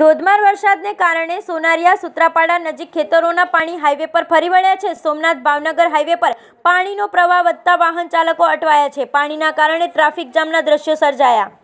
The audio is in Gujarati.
ધોધમાર વરસાદને કારણે સોનારિયા સુત્રાપાડા નજીક ખેતરોના પાણી હાઈવે પર ફરી વળ્યા છે સોમનાથ ભાવનગર હાઈવે પર પાણીનો પ્રવાહ વધતા વાહન ચાલકો અટવાયા છે પાણીના કારણે ટ્રાફિક જામના દ્રશ્યો સર્જાયા